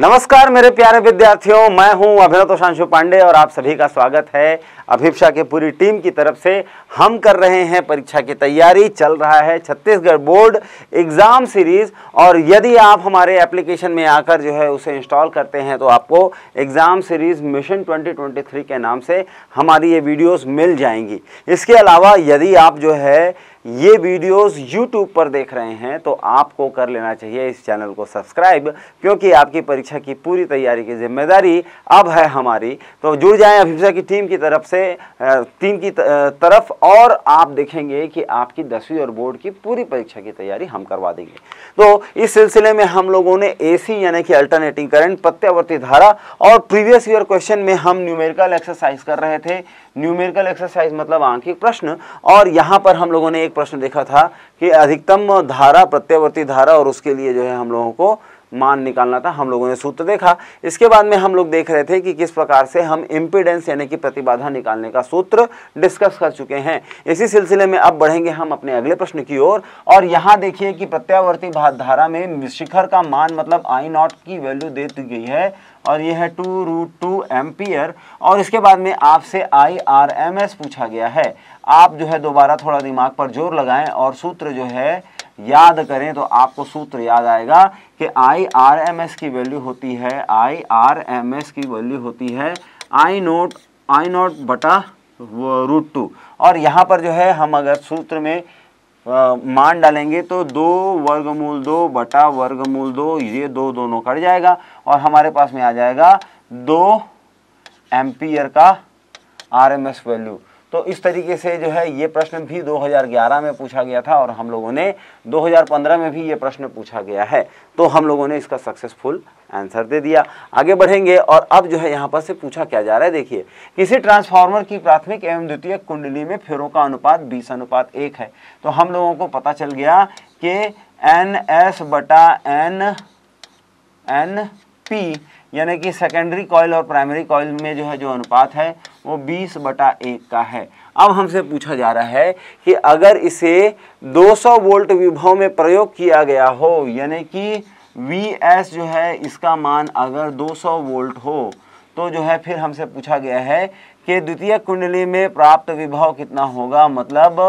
नमस्कार मेरे प्यारे विद्यार्थियों मैं हूं अभिनव तो शांशु पांडे और आप सभी का स्वागत है अभिपा के पूरी टीम की तरफ से हम कर रहे हैं परीक्षा की तैयारी चल रहा है छत्तीसगढ़ बोर्ड एग्ज़ाम सीरीज़ और यदि आप हमारे एप्लीकेशन में आकर जो है उसे इंस्टॉल करते हैं तो आपको एग्ज़ाम सीरीज़ मिशन 2023 के नाम से हमारी ये वीडियोस मिल जाएंगी इसके अलावा यदि आप जो है ये वीडियोस यूट्यूब पर देख रहे हैं तो आपको कर लेना चाहिए इस चैनल को सब्सक्राइब क्योंकि आपकी परीक्षा की पूरी तैयारी की जिम्मेदारी अब है हमारी तो जुड़ जाएं अभिषा की टीम की तरफ से से तीन की तरफ और आप देखेंगे कि आपकी दसवीं और बोर्ड की पूरी परीक्षा की तैयारी हम करवा देंगे तो इस सिलसिले में हम लोगों ने एसी यानी कि अल्टरनेटिंग करंट प्रत्यावर्ती धारा और प्रीवियस ईयर क्वेश्चन में हम न्यूमेरिकल एक्सरसाइज कर रहे थे न्यूमेरिकल एक्सरसाइज मतलब आंखिक प्रश्न और यहाँ पर हम लोगों ने एक प्रश्न देखा था कि अधिकतम धारा प्रत्यावर्ती धारा और उसके लिए जो है हम लोगों को मान निकालना था हम लोगों ने सूत्र देखा इसके बाद में हम लोग देख रहे थे कि किस प्रकार से हम इम्पिडेंस यानी कि प्रतिबाधा निकालने का सूत्र डिस्कस कर चुके हैं इसी सिलसिले में अब बढ़ेंगे हम अपने अगले प्रश्न की ओर और, यहाँ देखिए कि प्रत्यावर्ती धारा में शिखर का मान मतलब आई नॉट की वैल्यू दे दी गई है और यह है टू रूट टू एम्पियर और इसके बाद में आपसे आई आर एम एस पूछा गया है आप जो है दोबारा थोड़ा दिमाग पर जोर लगाएं और सूत्र जो है याद करें तो आपको सूत्र याद आएगा कि आई आर एम एस की वैल्यू होती है आई आर एम एस की वैल्यू होती है आई नोट आई नोट बटा रूट टू और यहाँ पर जो है हम अगर सूत्र में आ, मान डालेंगे तो दो वर्गमूल दो बटा वर्गमूल दो ये दो दोनों कट जाएगा और हमारे पास में आ जाएगा दो एम्पियर का आर एम एस वैल्यू तो इस तरीके से जो है ये प्रश्न भी 2011 में पूछा गया था और हम लोगों ने 2015 में भी ये प्रश्न पूछा गया है तो हम लोगों ने इसका सक्सेसफुल आंसर दे दिया आगे बढ़ेंगे और अब जो है यहाँ पर से पूछा क्या जा रहा है देखिए किसी ट्रांसफार्मर की प्राथमिक एवं द्वितीय कुंडली में फेरों का अनुपात बीस अनुपात एक है तो हम लोगों को पता चल गया कि एन एस बटा एन एन पी यानी कि सेकेंडरी कॉयल और प्राइमरी कॉयल में जो है जो अनुपात है वो बीस बटा एक का है अब हमसे पूछा जा रहा है कि अगर इसे 200 वोल्ट विभव में प्रयोग किया गया हो यानी कि वी एस जो है इसका मान अगर 200 वोल्ट हो तो जो है फिर हमसे पूछा गया है कि द्वितीय कुंडली में प्राप्त विभव कितना होगा मतलब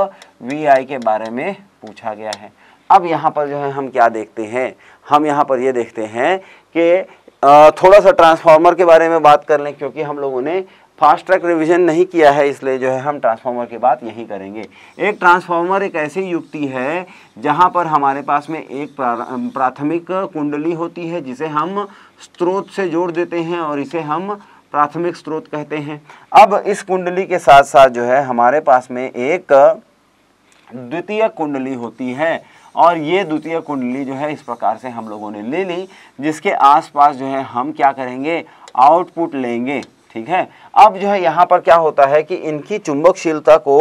वी आई के बारे में पूछा गया है अब यहाँ पर जो है हम क्या देखते हैं हम यहाँ पर ये देखते हैं कि थोड़ा सा ट्रांसफार्मर के बारे में बात कर लें क्योंकि हम लोगों ने फास्ट ट्रैक रिविजन नहीं किया है इसलिए जो है हम ट्रांसफार्मर की बात यहीं करेंगे एक ट्रांसफार्मर एक ऐसी युक्ति है जहां पर हमारे पास में एक प्राथमिक कुंडली होती है जिसे हम स्रोत से जोड़ देते हैं और इसे हम प्राथमिक स्रोत कहते हैं अब इस कुंडली के साथ साथ जो है हमारे पास में एक द्वितीय कुंडली होती है और ये द्वितीय कुंडली जो है इस प्रकार से हम लोगों ने ले ली जिसके आसपास जो है हम क्या करेंगे आउटपुट लेंगे ठीक है अब जो है यहाँ पर क्या होता है कि इनकी चुंबकशीलता को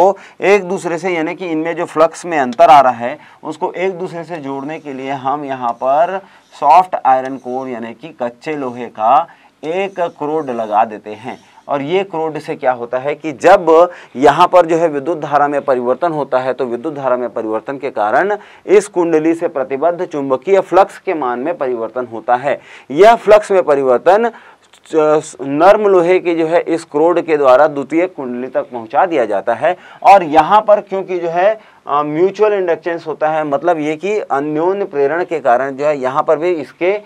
एक दूसरे से यानी कि इनमें जो फ्लक्स में अंतर आ रहा है उसको एक दूसरे से जोड़ने के लिए हम यहाँ पर सॉफ्ट आयरन कोर यानी कि कच्चे लोहे का एक करोड लगा देते हैं और ये क्रोड से क्या होता है कि जब यहाँ पर जो है विद्युत धारा में परिवर्तन होता है तो विद्युत धारा में परिवर्तन के कारण इस कुंडली से प्रतिबद्ध चुंबकीय फ्लक्स के मान में परिवर्तन होता है यह फ्लक्स में परिवर्तन नर्म लोहे के जो है इस क्रोड के द्वारा द्वितीय कुंडली तक पहुंचा दिया जाता है और यहाँ पर क्योंकि जो है म्यूचुअल इंडक्टेंस होता है मतलब ये कि अन्योन्य प्रेरण के कारण जो है यहाँ पर भी इसके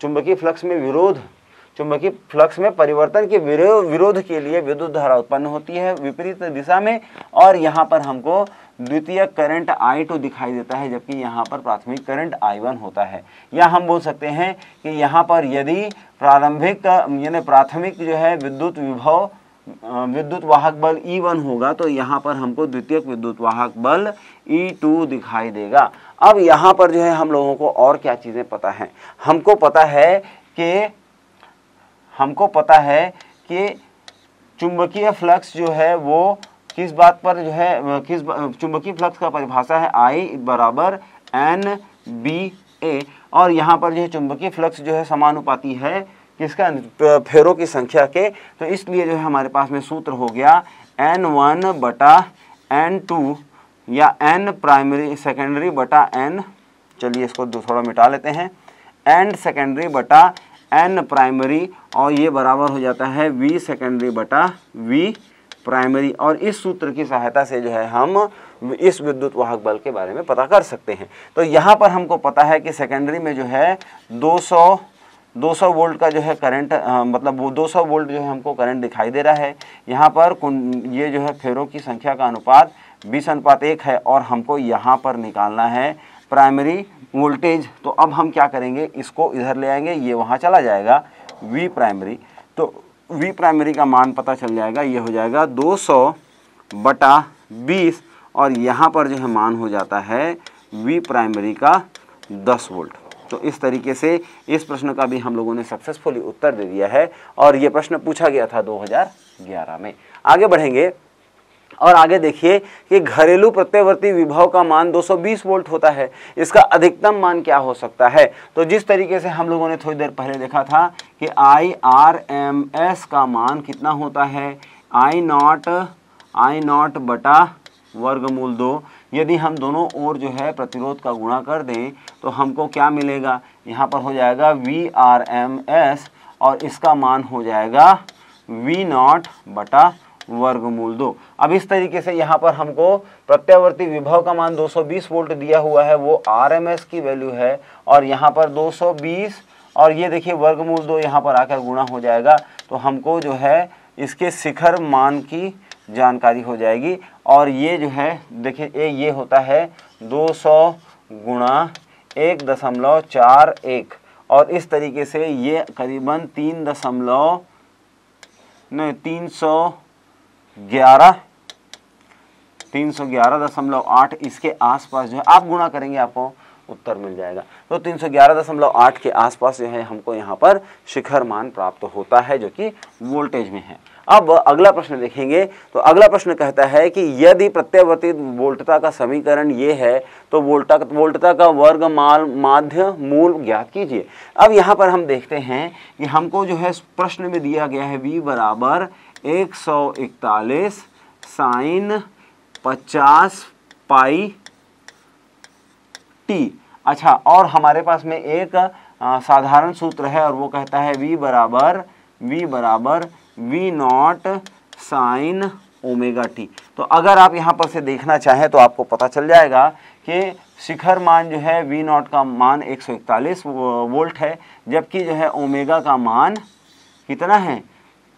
चुंबकीय फ्लक्स में विरोध चुंबकीय फ्लक्स में परिवर्तन के विरोध के लिए विद्युत धारा उत्पन्न होती है विपरीत दिशा में और यहाँ पर हमको द्वितीय करंट आई टू दिखाई देता है जबकि यहाँ पर प्राथमिक करंट आई वन होता है या हम बोल सकते हैं कि यहाँ पर यदि प्रारंभिक यानी प्राथमिक जो है विद्युत विभव विद्युत वाहक बल ई e वन होगा तो यहाँ पर हमको द्वितीयक विद्युत वाहक बल ई e टू दिखाई देगा अब यहाँ पर जो है हम लोगों को और क्या चीज़ें पता हैं हमको पता है कि हमको पता है कि चुंबकीय फ्लक्स जो है वो किस बात पर जो है किस चुंबकीय फ्लक्स का परिभाषा है आई बराबर एन बी ए और यहाँ पर जो है चुंबकीय फ्लक्स जो है समानुपाती है किसका फेरों की संख्या के तो इसलिए जो है हमारे पास में सूत्र हो गया एन वन बटा एन टू या एन प्राइमरी सेकेंडरी बटा एन चलिए इसको थोड़ा मिटा लेते हैं एन सेकेंडरी बटा एन प्राइमरी और ये बराबर हो जाता है वी सेकेंडरी बटा वी प्राइमरी और इस सूत्र की सहायता से जो है हम इस विद्युत वाहक बल के बारे में पता कर सकते हैं तो यहाँ पर हमको पता है कि सेकेंडरी में जो है 200 200 वोल्ट का जो है करंट मतलब वो 200 वोल्ट जो है हमको करंट दिखाई दे रहा है यहाँ पर ये जो है फेरों की संख्या का अनुपात बीस अनुपात एक है और हमको यहाँ पर निकालना है प्राइमरी वोल्टेज तो अब हम क्या करेंगे इसको इधर ले आएंगे ये वहाँ चला जाएगा वी प्राइमरी तो वी प्राइमरी का मान पता चल जाएगा ये हो जाएगा 200 बटा बीस और यहाँ पर जो है मान हो जाता है वी प्राइमरी का 10 वोल्ट तो इस तरीके से इस प्रश्न का भी हम लोगों ने सक्सेसफुली उत्तर दे दिया है और ये प्रश्न पूछा गया था 2011 में आगे बढ़ेंगे और आगे देखिए कि घरेलू प्रत्यवर्ती विभव का मान 220 वोल्ट होता है इसका अधिकतम मान क्या हो सकता है तो जिस तरीके से हम लोगों ने थोड़ी देर पहले देखा था कि आई आर एम एस का मान कितना होता है आई नॉट आई नॉट बटा वर्गमूल दो यदि हम दोनों ओर जो है प्रतिरोध का गुणा कर दें तो हमको क्या मिलेगा यहाँ पर हो जाएगा वी आर एम एस और इसका मान हो जाएगा वी नॉट बटा वर्गमूल दो अब इस तरीके से यहाँ पर हमको प्रत्यावर्ती विभव का मान 220 वोल्ट दिया हुआ है वो आरएमएस की वैल्यू है और यहाँ पर 220 और ये देखिए वर्गमूल दो यहाँ पर आकर गुणा हो जाएगा तो हमको जो है इसके शिखर मान की जानकारी हो जाएगी और ये जो है देखिए ये ये होता है दो सौ गुणा एक दशमलव चार एक और इस तरीके से ये करीबन तीन दशमलव नहीं तीन सौ ग्यारह तीन सौ ग्यारह दशमलव आठ इसके आसपास जो है आप गुणा करेंगे आपको उत्तर मिल जाएगा तो तीन सौ ग्यारह दशमलव आठ के आसपास जो है हमको यहाँ पर शिखर मान प्राप्त होता है जो कि वोल्टेज में है अब अगला प्रश्न देखेंगे तो अगला प्रश्न कहता है कि यदि प्रत्यावर्तित वोल्टता का समीकरण ये है तो वोल्टा वोल्टता का वर्ग माल माध्य मूल ज्ञात कीजिए अब यहाँ पर हम देखते हैं कि हमको जो है प्रश्न में दिया गया है वी बराबर एक सौ इकतालीस साइन पचास पाई टी अच्छा और हमारे पास में एक साधारण सूत्र है और वो कहता है वी बराबर वी बराबर V naught sine omega T तो अगर आप यहाँ पर से देखना चाहें तो आपको पता चल जाएगा कि शिखर मान जो है वी नॉट का मान 141 वोल्ट है जबकि जो है ओमेगा का मान कितना है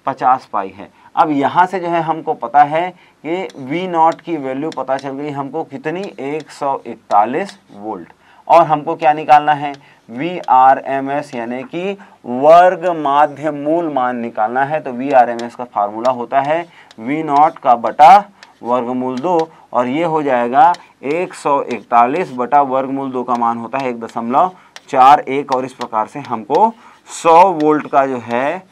50 पाई है अब यहाँ से जो है हमको पता है कि वी नॉट की वैल्यू पता चल गई हमको कितनी 141 वोल्ट और हमको क्या निकालना है वी आर एम एस यानी कि वर्ग माध्य मूल मान निकालना है तो वी आर एम एस का फार्मूला होता है वी नॉट का बटा वर्गमूल दो और ये हो जाएगा 141 बटा वर्गमूल दो का मान होता है एक दशमलव चार एक और इस प्रकार से हमको 100 वोल्ट का जो है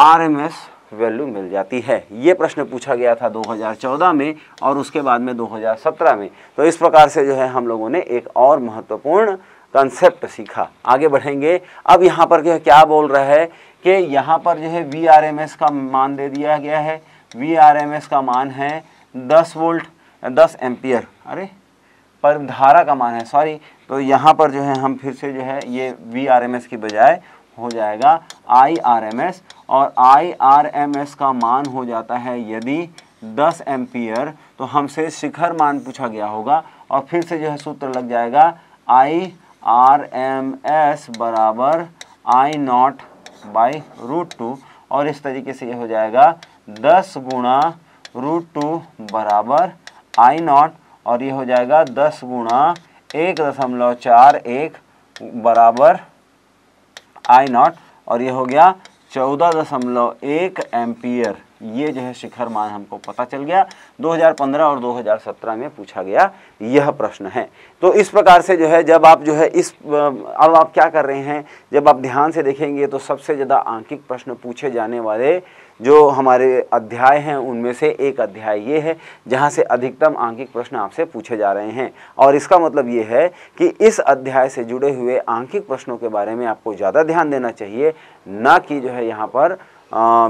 आर एम एस वैल्यू मिल जाती है ये प्रश्न पूछा गया था 2014 में और उसके बाद में 2017 में तो इस प्रकार से जो है हम लोगों ने एक और महत्वपूर्ण कंसेप्ट सीखा आगे बढ़ेंगे अब यहाँ पर जो है क्या बोल रहा है कि यहाँ पर जो है वी आर एम एस का मान दे दिया गया है वी आर एम एस का मान है दस वोल्ट दस एम्पियर अरे पर धारा का मान है सॉरी तो यहाँ पर जो है हम फिर से जो है ये वी आर एम एस की बजाय हो जाएगा आई आर एम एस और आई आर एम एस का मान हो जाता है यदि 10 एम्पियर तो हमसे शिखर मान पूछा गया होगा और फिर से जो है सूत्र लग जाएगा आई आर एम एस बराबर I naught by root two और इस तरीके से यह हो जाएगा दस गुणा रूट टू बराबर आई नॉट और ये हो जाएगा दस गुणा एक दशमलव चार एक बराबर आई नॉट और ये हो गया चौदह दशमलव एक एम्पियर ये जो है शिखर मान हमको पता चल गया 2015 और 2017 में पूछा गया यह प्रश्न है तो इस प्रकार से जो है जब आप जो है इस अब आप क्या कर रहे हैं जब आप ध्यान से देखेंगे तो सबसे ज़्यादा आंकिक प्रश्न पूछे जाने वाले जो हमारे अध्याय हैं उनमें से एक अध्याय ये है जहाँ से अधिकतम आंकिक प्रश्न आपसे पूछे जा रहे हैं और इसका मतलब ये है कि इस अध्याय से जुड़े हुए आंकिक प्रश्नों के बारे में आपको ज़्यादा ध्यान देना चाहिए ना कि जो है यहाँ पर आ,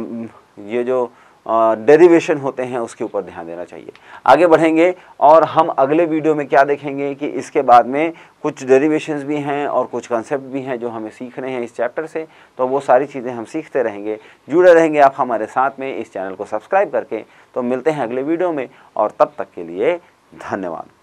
ये जो डेरिवेशन होते हैं उसके ऊपर ध्यान देना चाहिए आगे बढ़ेंगे और हम अगले वीडियो में क्या देखेंगे कि इसके बाद में कुछ डेरिवेशन भी हैं और कुछ कंसेप्ट भी हैं जो हमें सीख रहे हैं इस चैप्टर से तो वो सारी चीज़ें हम सीखते रहेंगे जुड़े रहेंगे आप हमारे साथ में इस चैनल को सब्सक्राइब करके तो मिलते हैं अगले वीडियो में और तब तक के लिए धन्यवाद